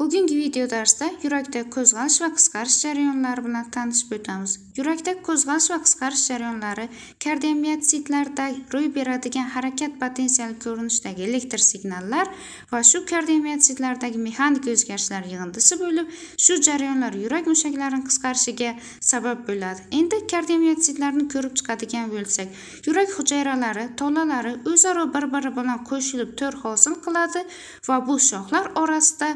Bugungi video darsda yurakda qo'zg'alish va qisqarish jarayonlari bilan tanishib o'tamiz. Yurakda qo'zg'alish va qisqarish jarayonlari kardiomiyotsitlarda ro'y beradigan harakat potensiali ko'rinishidagi elektr signallar va shu kardiomiyotsitlardagi mexanik o'zgarishlar yig'indisi bo'lib, shu jarayonlar yurak mushaklarining qisqarishiga sabab bo'ladi. Endi kardiomiyotsitlarni ko'rib chiqadigan bo'lsak, yurak hujayralari, tolalari o'zaro bir-biri bilan qo'shilib to'r hosil qiladi va bu shoxlar orasida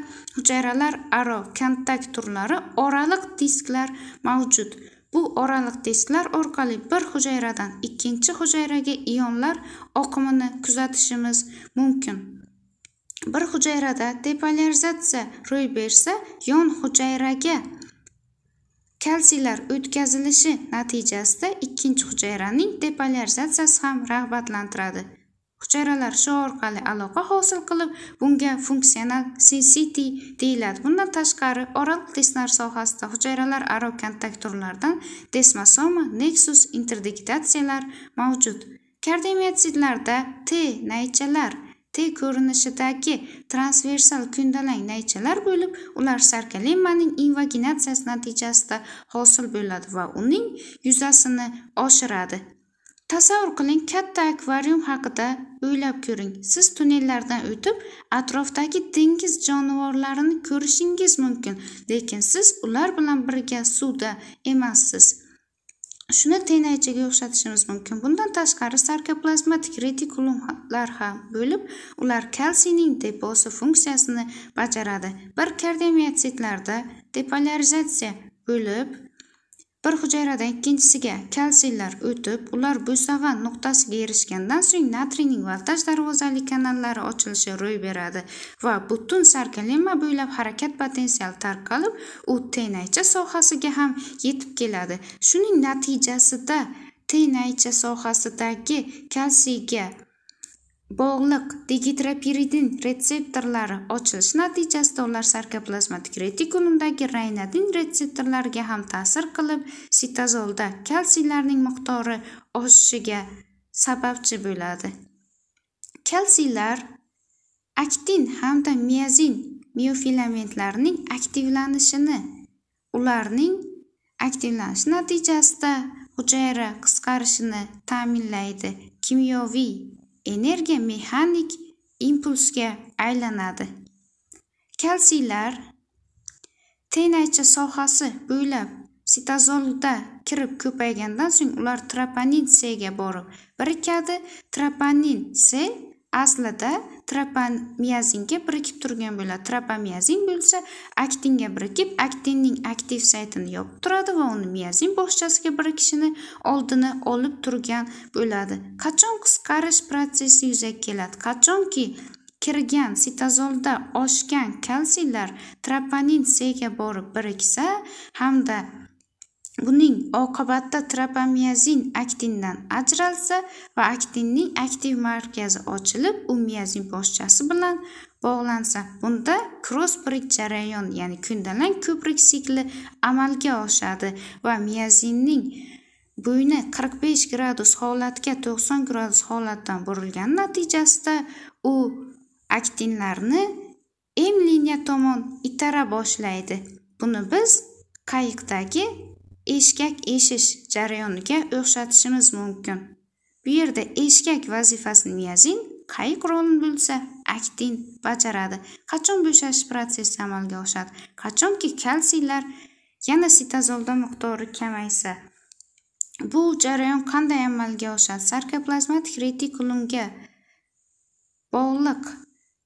aro kontakt turlari oraliq disklar mavjud bu oraliq disklar orqali bir hujayradan ikkinchi hujayraga ionlar oqimini kuzatishimiz mumkin bir hujayrada depolarizatsiya ro'y bersa yon hujayraga kalsiylar o'tkazilishi natijasida ikkinchi hujayraning depolarizatsiyasi ham rag'batlantiradi hujayralar shu orqali aloqa hosil qilib bunga funksional cct deyiladi bundan tashqari oral testlar sohasida hujayralar aro kontakt turlaridan desmosoma nexus interdiktatsiyalar mavjud kardiomiotsidlarda t naychalar t ko'rinishidagi transversal kundalang naychalar bo'lib ular sarkolemmaning invaginatsiyasi natijasida hosil bo'ladi va uning yuzasini oshiradi tasavvur qiling katta akvarium haqida o'ylab ko'ring siz tunnellardan o'tib atrofdagi dengiz jonivorlarini ko'rishingiz mumkin lekin siz ular bilan birga suvda emassiz shuni tenaychaga o'xshatishimiz mumkin bundan tashqari sarkoplazmatik retikulumlar ham bo'lib ular kalsiyning deposi funksiyasini bajaradi bir kardiomiotsitlarda depolarizatsiya bo'lib bir hujayradan ikkinchisiga kalsiylar o'tib ular bo'sag'an nuqtasiga erishgandan so'ng natriyning voltaj darvozali kanallari ochilishi ro'y beradi va butun sarkolemma bo'ylab harakat potensiali tarqalib u tenaycha sohasiga ham yetib keladi shuning natijasida tenaycha sohasidagi kalsiyga bog'liq digitropiridin retseptorlari ochilishi natijasida ular sarkoplazmatik retikulumdagi raynadin retseptorlariga ham ta'sir qilib sitazolda kalsiylarning miqdori oshishiga sababchi bo'ladi kalsiylar aktin hamda miazin miofilamentlarining aktivlanishini ularning aktivlanishi natijasida hujayra qisqarishini ta'minlaydi kimyoviy energiya mexanik impulsga aylanadi kalsiylar tenaycha sohasi bo'ylab sitozolda kirib ko'paygandan so'ng ular troponin c ga borib birikadi troponin c aslida tropomiazinga birikib turgan bo'ladi tropomiyazin bo'lsa aktinga birikib aktinning aktiv saytini yopib turadi va uni miyazin bo'shchasiga birikishini oldini olib turgan bo'ladi qachon qisqarish protsessi yuzaga keladi qachonki kirgan sitozolda oshgan kalsiylar troponin c ga borib biriksa hamda buning oqibatda tropiamiyazin aktindan ajralsa va aktinning aktiv markazi ochilib u miyazin boshchasi bilan bog'lansa bunda kross brik jarayon ya'ni kundalang ko'prik sikli amalga oshadi va miyazinning bo'yni 45 gradus holatga 90 gradus holatdan burilgani natijasida u aktinlarni m liniya tomon itara boshlaydi buni biz qayiqdagi eshkak eshish jarayoniga o'xshatishimiz mumkin bu yerda eshkak vazifasini miazin qayiq rolini bilsa aktin bajaradi qachon bo'shashish protsessi amalga oshadi qachonki kalsiylar yana sitazolda miqdori kamaysa bu jarayon qanday amalga oshadi sarkoplazmatik retikulumga bog'liq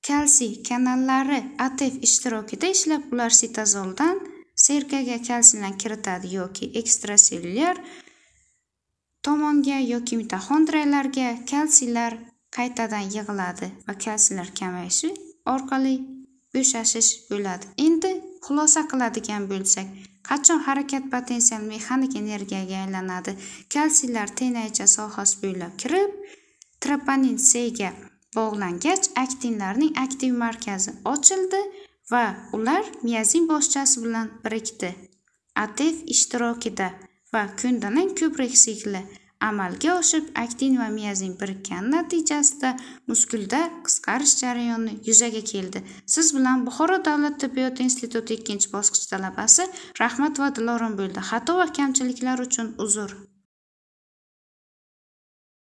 kalsiy kanallari atif ishtirokida ishlab ular sitazoldan sirkaga kalsiydan kiritadi yoki ekstrasellyular tomonga yoki mitoxondriyalarga kalsiylar qaytadan yig'iladi va kalsiylar kamayishi orqali bo'shashish bo'ladi endi xulosa qiladigan bo'lsak qachon harakat potensial mexanik energiyaga aylanadi kalsiylar tenaycha sohasi bo'ylab kirib troponin c ga bog'langach aktinlarning aktiv markazi ochildi va ular miyazin boshchasi bilan birikdi atef ishtirokida va ko'ndalang ko'prik sikli amalga oshib aktin va miyazin birikkan natijasida muskulda qisqarish jarayoni yuzaga keldi siz bilan buxoro davlat tibbiyot instituti ikkinchi bosqich talabasi rahmat va dilorom bo'ldi xato va kamchiliklar uchun uzr